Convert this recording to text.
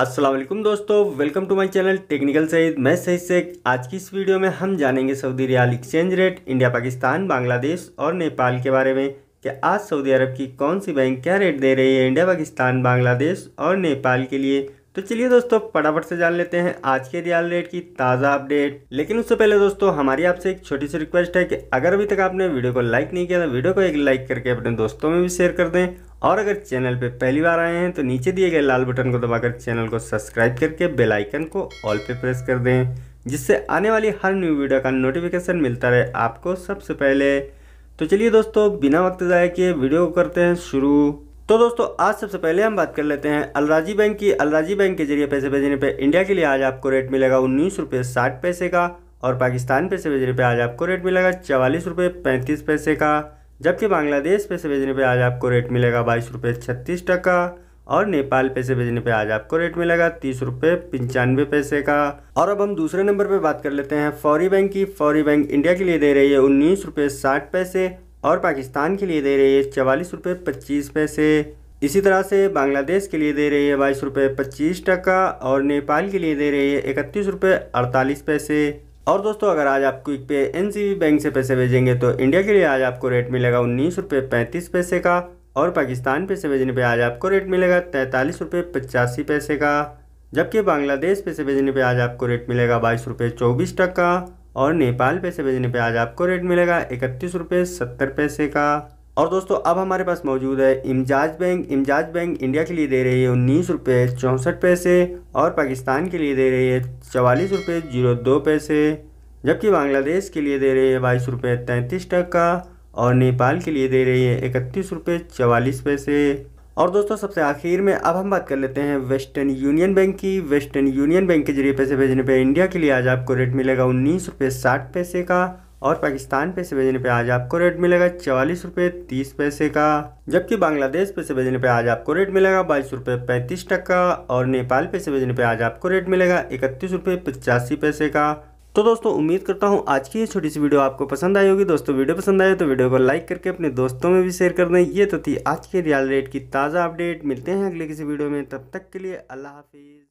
असलम दोस्तों welcome to my channel technical Saeed मैं सईद से आज की इस वीडियो में हम जानेंगे Saudi riyal exchange rate India Pakistan Bangladesh और नेपाल के बारे में कि आज सऊदी अरब की कौन सी बैंक क्या रेट दे रही है इंडिया पाकिस्तान बांग्लादेश और नेपाल के लिए तो चलिए दोस्तों फटाफट से जान लेते हैं आज के रियाल रेट की ताज़ा अपडेट लेकिन उससे पहले दोस्तों हमारी आपसे एक छोटी सी रिक्वेस्ट है कि अगर अभी तक आपने वीडियो को लाइक नहीं किया तो वीडियो को एक लाइक करके अपने दोस्तों में भी शेयर कर दें और अगर चैनल पे पहली बार आए हैं तो नीचे दिए गए लाल बटन को दबाकर चैनल को सब्सक्राइब करके बेल आइकन को ऑल पे प्रेस कर दें जिससे आने वाली हर न्यू वीडियो का नोटिफिकेशन मिलता रहे आपको सबसे पहले तो चलिए दोस्तों बिना वक्त जाए के वीडियो करते हैं शुरू तो दोस्तों आज सबसे पहले हम बात कर लेते हैं अलराजी बैंक की अलराजी बैंक के जरिए पैसे भेजने पर इंडिया के लिए आज आपको रेट मिलेगा उन्नीस रुपये साठ पैसे का और पाकिस्तान पैसे भेजने पर आज आपको रेट मिलेगा चवालीस रुपये पैंतीस पैसे का जबकि बांग्लादेश पैसे भेजने पे आज आपको रेट मिलेगा बाईस रुपये छत्तीस टका और नेपाल पैसे भेजने पे आज आपको रेट मिलेगा तीस रुपये पंचानवे पैसे का और अब हम दूसरे नंबर पे बात कर लेते हैं फौरी बैंक की फौरी बैंक इंडिया के लिए दे रही है उन्नीस रुपये साठ पैसे और पाकिस्तान के लिए दे रही है चवालीस रुपये पच्चीस पैसे इसी तरह से बांग्लादेश के लिए दे रही है बाईस रुपये पच्चीस टका और नेपाल के लिए दे रही है इकतीस रुपये अड़तालीस पैसे और दोस्तों अगर आज आप क्विक पे एन बैंक से पैसे भेजेंगे तो इंडिया के लिए आज आपको रेट मिलेगा उन्नीस रुपये पैंतीस पैसे का और पाकिस्तान पे से भेजने पे आज आपको रेट मिलेगा तैंतालीस रुपये पचासी पैसे का जबकि बांग्लादेश पैसे भेजने पे आज आपको रेट मिलेगा बाईस रुपये चौबीस टका और नेपाल पे से भेजने पे आज आपको रेट मिलेगा इकतीस रुपये सत्तर पैसे का और दोस्तों अब हमारे पास मौजूद है इमजाज बैंक इमजाज बैंक इंडिया के लिए दे रही है उन्नीस रुपये चौंसठ पैसे और पाकिस्तान के लिए दे रही है चवालीस रुपये जीरो दो पैसे जबकि बांग्लादेश के लिए दे रही है बाईस रुपये तैंतीस टका और नेपाल के लिए दे रही है इकतीस रुपये चवालीस पैसे और दोस्तों सबसे आखिर में अब हम बात कर लेते हैं वेस्टर्न यूनियन बैंक की वेस्टर्न यूनियन बैंक के जरिए पैसे भेजने पर इंडिया के लिए आज आपको रेट मिलेगा उन्नीस रुपये साठ पैसे का और पाकिस्तान पे से भेजने पे आज आपको रेट मिलेगा चवालीस रुपये तीस पैसे का जबकि बांग्लादेश पे से भेजने पे आज आपको रेट मिलेगा बाईस रुपये पैंतीस टका और नेपाल पे से भेजने पे आज आपको रेट मिलेगा इकतीस रुपये पचासी पैसे का तो दोस्तों उम्मीद करता हूँ आज की ये छोटी सी वीडियो आपको पसंद आई होगी दोस्तों वीडियो पसंद आए तो वीडियो को लाइक करके अपने दोस्तों में भी शेयर कर दें ये तो थी आज के रियल रेट की ताज़ा अपडेट मिलते हैं अगले किसी वीडियो में तब तक के लिए अल्लाह हाफिज़